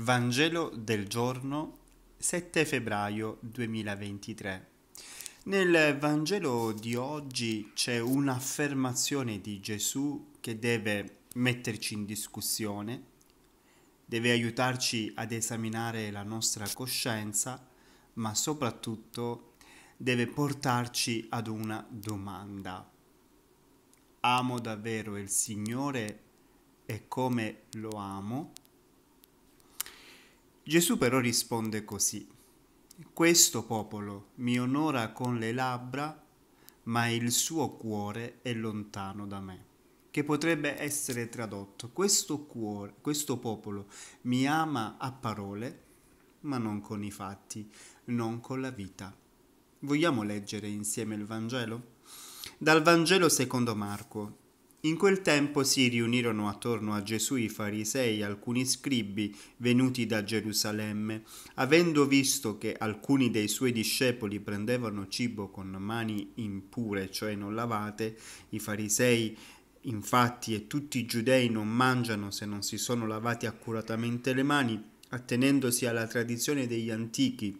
Vangelo del giorno 7 febbraio 2023. Nel Vangelo di oggi c'è un'affermazione di Gesù che deve metterci in discussione, deve aiutarci ad esaminare la nostra coscienza, ma soprattutto deve portarci ad una domanda. Amo davvero il Signore e come lo amo? Gesù però risponde così, questo popolo mi onora con le labbra, ma il suo cuore è lontano da me. Che potrebbe essere tradotto, questo, cuore, questo popolo mi ama a parole, ma non con i fatti, non con la vita. Vogliamo leggere insieme il Vangelo? Dal Vangelo secondo Marco, in quel tempo si riunirono attorno a Gesù i farisei e alcuni scribi venuti da Gerusalemme. Avendo visto che alcuni dei suoi discepoli prendevano cibo con mani impure, cioè non lavate, i farisei infatti e tutti i giudei non mangiano se non si sono lavati accuratamente le mani, attenendosi alla tradizione degli antichi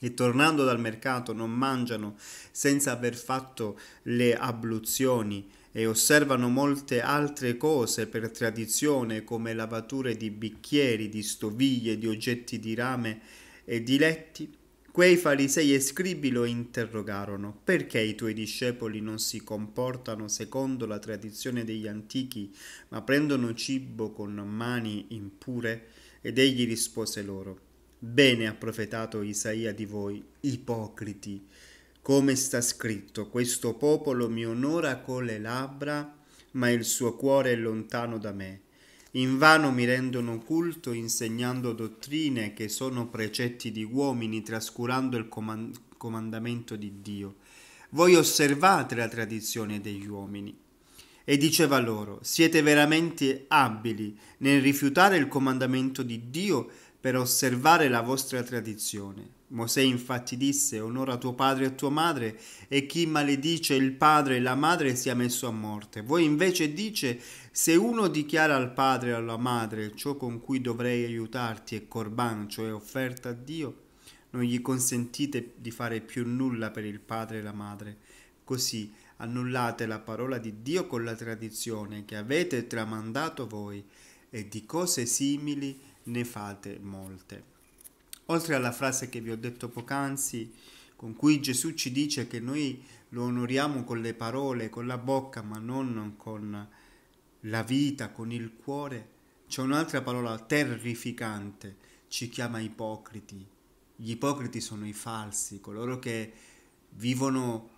e tornando dal mercato non mangiano senza aver fatto le abluzioni e osservano molte altre cose per tradizione come lavature di bicchieri, di stoviglie, di oggetti di rame e di letti, quei farisei e scribi lo interrogarono perché i tuoi discepoli non si comportano secondo la tradizione degli antichi, ma prendono cibo con mani impure? Ed egli rispose loro Bene ha profetato Isaia di voi, ipocriti, come sta scritto, questo popolo mi onora con le labbra, ma il suo cuore è lontano da me. In vano mi rendono culto insegnando dottrine che sono precetti di uomini, trascurando il comandamento di Dio. Voi osservate la tradizione degli uomini. E diceva loro, siete veramente abili nel rifiutare il comandamento di Dio per osservare la vostra tradizione. Mosè infatti disse onora tuo padre e tua madre e chi maledice il padre e la madre sia messo a morte. Voi invece dice se uno dichiara al padre e alla madre ciò con cui dovrei aiutarti è corban, cioè offerta a Dio, non gli consentite di fare più nulla per il padre e la madre. Così annullate la parola di Dio con la tradizione che avete tramandato voi e di cose simili ne fate molte. Oltre alla frase che vi ho detto poc'anzi, con cui Gesù ci dice che noi lo onoriamo con le parole, con la bocca, ma non con la vita, con il cuore, c'è un'altra parola terrificante, ci chiama ipocriti. Gli ipocriti sono i falsi, coloro che vivono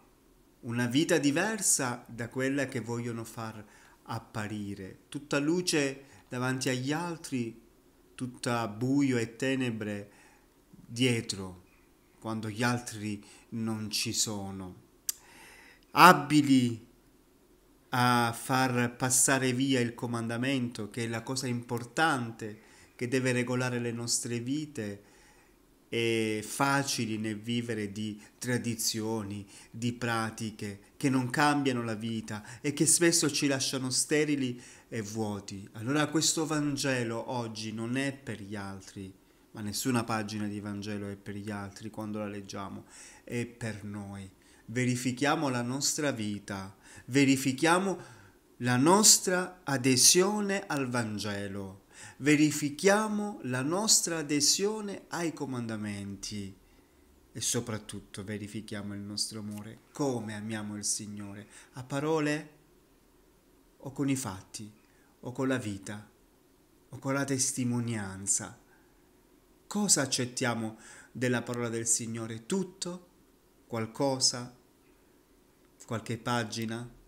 una vita diversa da quella che vogliono far apparire. Tutta luce davanti agli altri, tutta buio e tenebre dietro quando gli altri non ci sono. Abili a far passare via il comandamento, che è la cosa importante che deve regolare le nostre vite e facili nel vivere di tradizioni, di pratiche che non cambiano la vita e che spesso ci lasciano sterili e vuoti. Allora questo Vangelo oggi non è per gli altri, ma nessuna pagina di Vangelo è per gli altri quando la leggiamo, è per noi. Verifichiamo la nostra vita, verifichiamo la nostra adesione al Vangelo verifichiamo la nostra adesione ai comandamenti e soprattutto verifichiamo il nostro amore, come amiamo il Signore, a parole o con i fatti o con la vita o con la testimonianza. Cosa accettiamo della parola del Signore? Tutto? Qualcosa? Qualche pagina?